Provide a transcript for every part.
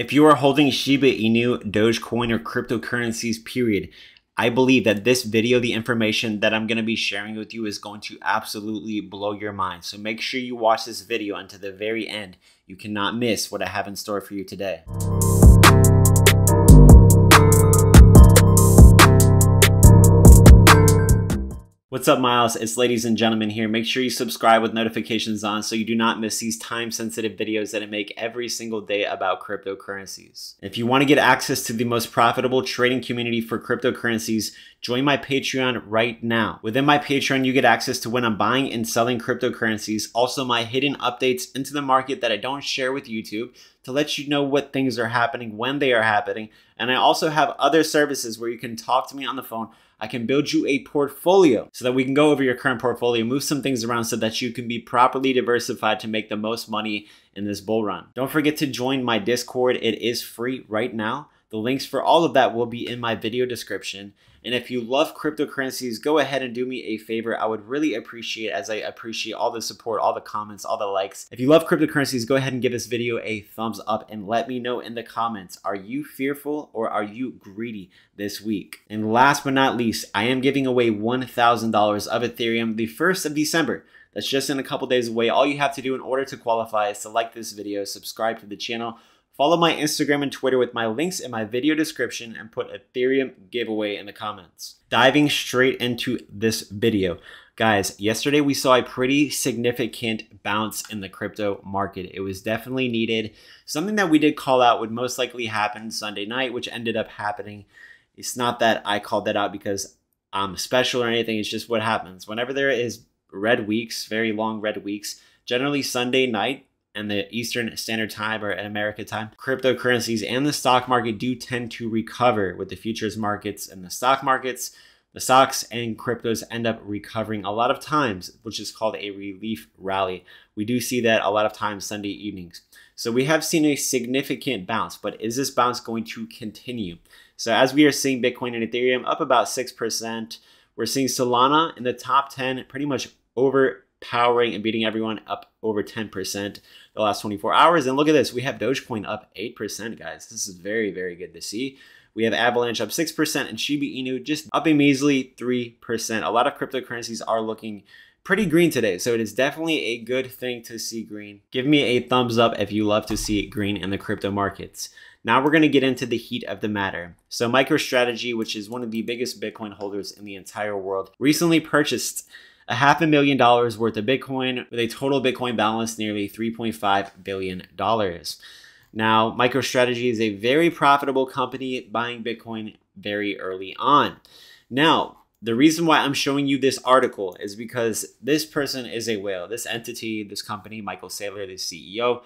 If you are holding Shiba Inu, Dogecoin, or cryptocurrencies, period, I believe that this video, the information that I'm going to be sharing with you is going to absolutely blow your mind. So make sure you watch this video until the very end. You cannot miss what I have in store for you today. What's up, Miles? It's ladies and gentlemen here. Make sure you subscribe with notifications on so you do not miss these time sensitive videos that I make every single day about cryptocurrencies. If you want to get access to the most profitable trading community for cryptocurrencies, join my Patreon right now. Within my Patreon, you get access to when I'm buying and selling cryptocurrencies, also my hidden updates into the market that I don't share with YouTube to let you know what things are happening, when they are happening. And I also have other services where you can talk to me on the phone I can build you a portfolio so that we can go over your current portfolio, move some things around so that you can be properly diversified to make the most money in this bull run. Don't forget to join my Discord. It is free right now. The links for all of that will be in my video description. And if you love cryptocurrencies, go ahead and do me a favor. I would really appreciate as I appreciate all the support, all the comments, all the likes. If you love cryptocurrencies, go ahead and give this video a thumbs up and let me know in the comments, are you fearful or are you greedy this week? And last but not least, I am giving away $1,000 of Ethereum the 1st of December. That's just in a couple days away. All you have to do in order to qualify is to like this video, subscribe to the channel, Follow my Instagram and Twitter with my links in my video description and put Ethereum giveaway in the comments. Diving straight into this video. Guys, yesterday we saw a pretty significant bounce in the crypto market. It was definitely needed. Something that we did call out would most likely happen Sunday night, which ended up happening. It's not that I called that out because I'm special or anything. It's just what happens. Whenever there is red weeks, very long red weeks, generally Sunday night, and the Eastern Standard Time or at America time, cryptocurrencies and the stock market do tend to recover with the futures markets and the stock markets. The stocks and cryptos end up recovering a lot of times, which is called a relief rally. We do see that a lot of times Sunday evenings. So we have seen a significant bounce, but is this bounce going to continue? So as we are seeing Bitcoin and Ethereum up about 6%, we're seeing Solana in the top 10 pretty much over powering and beating everyone up over 10% the last 24 hours. And look at this, we have Dogecoin up 8%, guys. This is very, very good to see. We have Avalanche up 6% and Shiba Inu just up a measly 3%. A lot of cryptocurrencies are looking pretty green today. So it is definitely a good thing to see green. Give me a thumbs up if you love to see green in the crypto markets. Now we're going to get into the heat of the matter. So MicroStrategy, which is one of the biggest Bitcoin holders in the entire world, recently purchased a half a million dollars worth of Bitcoin with a total Bitcoin balance nearly $3.5 billion. Now, MicroStrategy is a very profitable company buying Bitcoin very early on. Now, the reason why I'm showing you this article is because this person is a whale. This entity, this company, Michael Saylor, the CEO,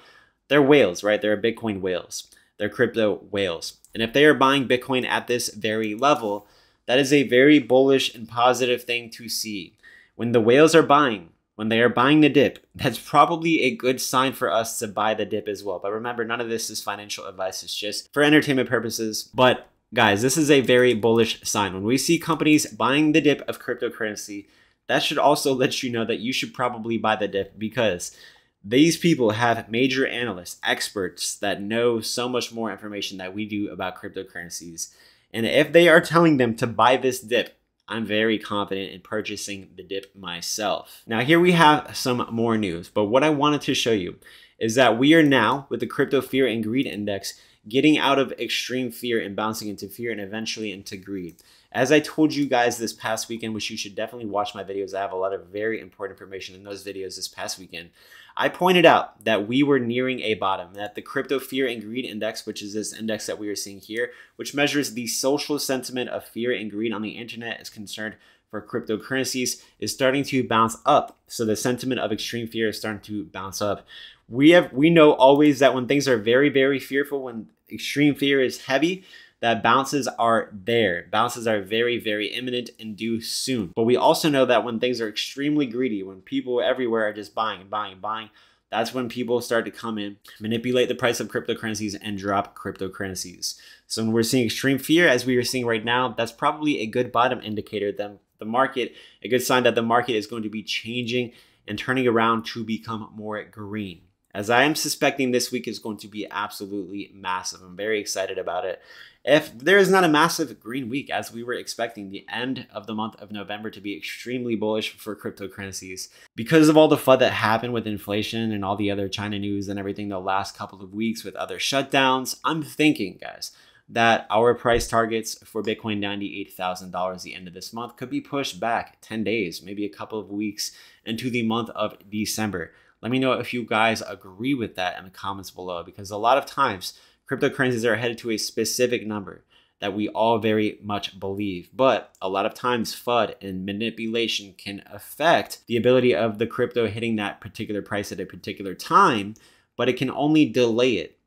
they're whales, right? They're Bitcoin whales. They're crypto whales. And if they are buying Bitcoin at this very level, that is a very bullish and positive thing to see. When the whales are buying, when they are buying the dip, that's probably a good sign for us to buy the dip as well. But remember, none of this is financial advice. It's just for entertainment purposes. But guys, this is a very bullish sign. When we see companies buying the dip of cryptocurrency, that should also let you know that you should probably buy the dip because these people have major analysts, experts that know so much more information that we do about cryptocurrencies. And if they are telling them to buy this dip, I'm very confident in purchasing the dip myself. Now here we have some more news, but what I wanted to show you is that we are now with the crypto fear and greed index getting out of extreme fear and bouncing into fear and eventually into greed. As I told you guys this past weekend, which you should definitely watch my videos, I have a lot of very important information in those videos this past weekend. I pointed out that we were nearing a bottom, that the Crypto Fear and Greed Index, which is this index that we are seeing here, which measures the social sentiment of fear and greed on the internet, is concerned for cryptocurrencies, is starting to bounce up. So the sentiment of extreme fear is starting to bounce up. We have we know always that when things are very very fearful, when extreme fear is heavy, that bounces are there. Bounces are very, very imminent and due soon. But we also know that when things are extremely greedy, when people everywhere are just buying and buying and buying, that's when people start to come in, manipulate the price of cryptocurrencies, and drop cryptocurrencies. So when we're seeing extreme fear, as we are seeing right now, that's probably a good bottom indicator that the market, a good sign that the market is going to be changing and turning around to become more green. As I am suspecting this week is going to be absolutely massive. I'm very excited about it. If there is not a massive green week, as we were expecting the end of the month of November to be extremely bullish for cryptocurrencies, because of all the FUD that happened with inflation and all the other China news and everything the last couple of weeks with other shutdowns, I'm thinking, guys, that our price targets for Bitcoin $98,000 the end of this month could be pushed back 10 days, maybe a couple of weeks into the month of December. Let me know if you guys agree with that in the comments below because a lot of times cryptocurrencies are headed to a specific number that we all very much believe. But a lot of times, FUD and manipulation can affect the ability of the crypto hitting that particular price at a particular time, but it can only delay it.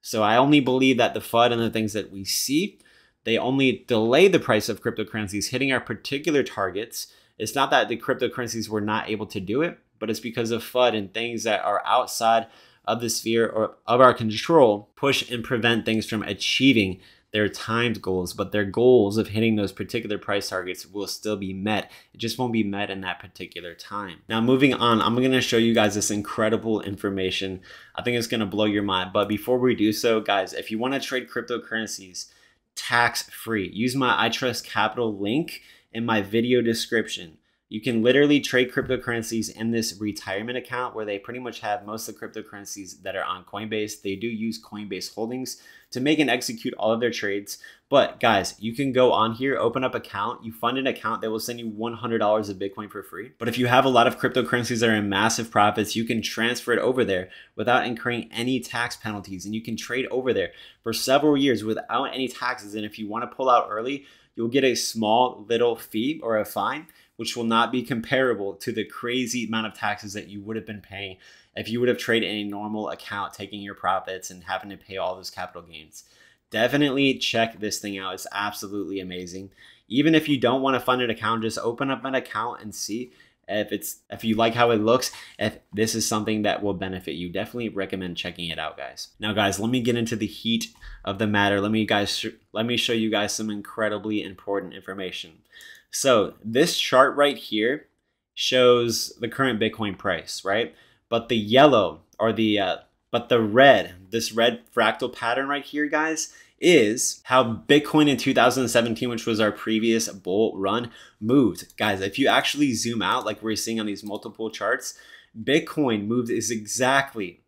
So I only believe that the FUD and the things that we see, they only delay the price of cryptocurrencies hitting our particular targets. It's not that the cryptocurrencies were not able to do it, but it's because of FUD and things that are outside of the sphere or of our control push and prevent things from achieving their timed goals, but their goals of hitting those particular price targets will still be met. It just won't be met in that particular time. Now, moving on, I'm gonna show you guys this incredible information. I think it's gonna blow your mind. But before we do so, guys, if you wanna trade cryptocurrencies tax free, use my iTrust Capital link in my video description. You can literally trade cryptocurrencies in this retirement account where they pretty much have most of the cryptocurrencies that are on Coinbase. They do use Coinbase Holdings to make and execute all of their trades. But guys, you can go on here, open up account, you fund an account that will send you $100 of Bitcoin for free. But if you have a lot of cryptocurrencies that are in massive profits, you can transfer it over there without incurring any tax penalties and you can trade over there for several years without any taxes. And if you want to pull out early, you'll get a small little fee or a fine which will not be comparable to the crazy amount of taxes that you would have been paying if you would have traded a normal account, taking your profits and having to pay all those capital gains. Definitely check this thing out. It's absolutely amazing. Even if you don't want to fund an account, just open up an account and see if it's if you like how it looks if this is something that will benefit you definitely recommend checking it out guys now guys let me get into the heat of the matter let me guys let me show you guys some incredibly important information so this chart right here shows the current Bitcoin price, right? But the yellow or the uh, but the red, this red fractal pattern right here, guys, is how Bitcoin in 2017, which was our previous bull run, moved. Guys, if you actually zoom out, like we're seeing on these multiple charts, Bitcoin moved is exactly,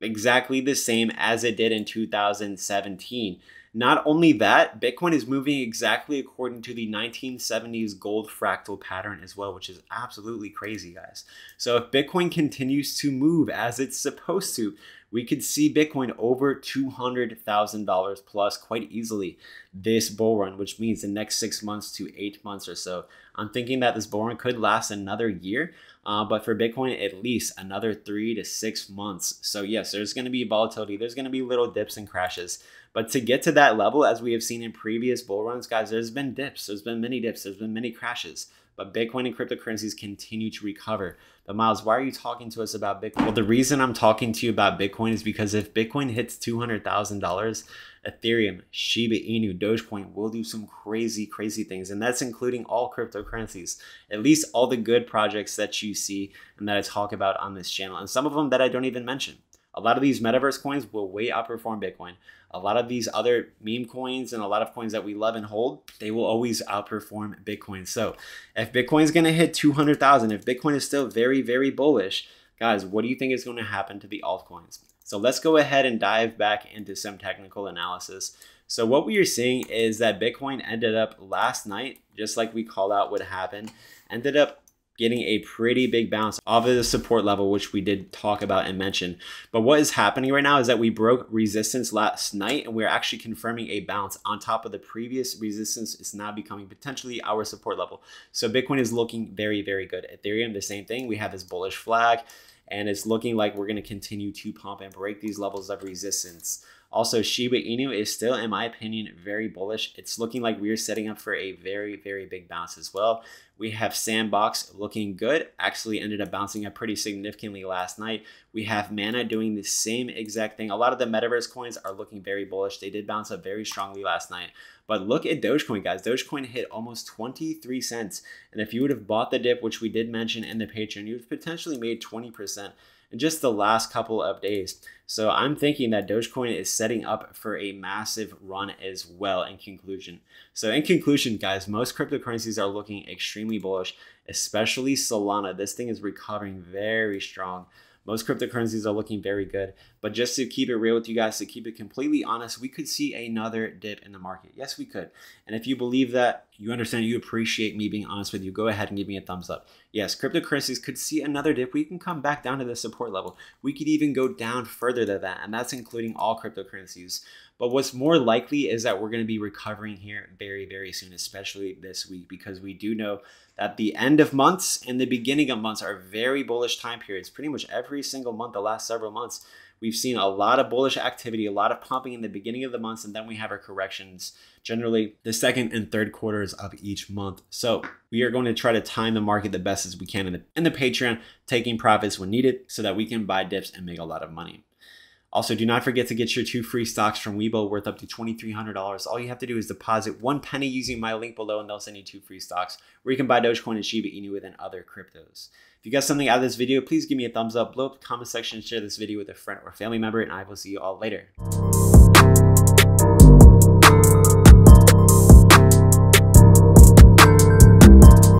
exactly the same as it did in 2017. Not only that, Bitcoin is moving exactly according to the 1970s gold fractal pattern as well, which is absolutely crazy, guys. So if Bitcoin continues to move as it's supposed to, we could see Bitcoin over $200,000 plus quite easily this bull run, which means the next six months to eight months or so. I'm thinking that this bull run could last another year, uh, but for Bitcoin, at least another three to six months. So, yes, there's going to be volatility, there's going to be little dips and crashes. But to get to that level, as we have seen in previous bull runs, guys, there's been dips, there's been many dips, there's been many crashes but Bitcoin and cryptocurrencies continue to recover. But Miles, why are you talking to us about Bitcoin? Well, the reason I'm talking to you about Bitcoin is because if Bitcoin hits $200,000, Ethereum, Shiba Inu, Dogecoin will do some crazy, crazy things. And that's including all cryptocurrencies, at least all the good projects that you see and that I talk about on this channel, and some of them that I don't even mention a lot of these metaverse coins will way outperform Bitcoin. A lot of these other meme coins and a lot of coins that we love and hold, they will always outperform Bitcoin. So if Bitcoin is going to hit 200,000, if Bitcoin is still very, very bullish, guys, what do you think is going to happen to the altcoins? So let's go ahead and dive back into some technical analysis. So what we are seeing is that Bitcoin ended up last night, just like we call out what happened, ended up getting a pretty big bounce off of the support level, which we did talk about and mention. But what is happening right now is that we broke resistance last night and we're actually confirming a bounce on top of the previous resistance. It's now becoming potentially our support level. So Bitcoin is looking very, very good. Ethereum, the same thing. We have this bullish flag and it's looking like we're going to continue to pump and break these levels of resistance. Also, Shiba Inu is still, in my opinion, very bullish. It's looking like we are setting up for a very, very big bounce as well. We have Sandbox looking good, actually ended up bouncing up pretty significantly last night. We have Mana doing the same exact thing. A lot of the metaverse coins are looking very bullish. They did bounce up very strongly last night. But look at Dogecoin, guys. Dogecoin hit almost 23 cents. And if you would have bought the dip, which we did mention in the Patreon, you've potentially made 20% in just the last couple of days. So I'm thinking that Dogecoin is setting up for a massive run as well in conclusion. So in conclusion, guys, most cryptocurrencies are looking extremely bullish, especially Solana. This thing is recovering very strong. Most cryptocurrencies are looking very good. But just to keep it real with you guys, to keep it completely honest, we could see another dip in the market. Yes, we could. And if you believe that, you understand, you appreciate me being honest with you, go ahead and give me a thumbs up. Yes, cryptocurrencies could see another dip. We can come back down to the support level. We could even go down further than that, and that's including all cryptocurrencies. But what's more likely is that we're going to be recovering here very, very soon, especially this week, because we do know that the end of months and the beginning of months are very bullish time periods, pretty much every single month, the last several months. We've seen a lot of bullish activity, a lot of pumping in the beginning of the months, and then we have our corrections generally the second and third quarters of each month. So we are going to try to time the market the best as we can in the, in the Patreon, taking profits when needed so that we can buy dips and make a lot of money. Also, do not forget to get your two free stocks from Weibo worth up to $2,300. All you have to do is deposit one penny using my link below, and they'll send you two free stocks where you can buy Dogecoin and Shiba Inu within other cryptos. If you got something out of this video, please give me a thumbs up, blow up the comment section, share this video with a friend or family member, and I will see you all later.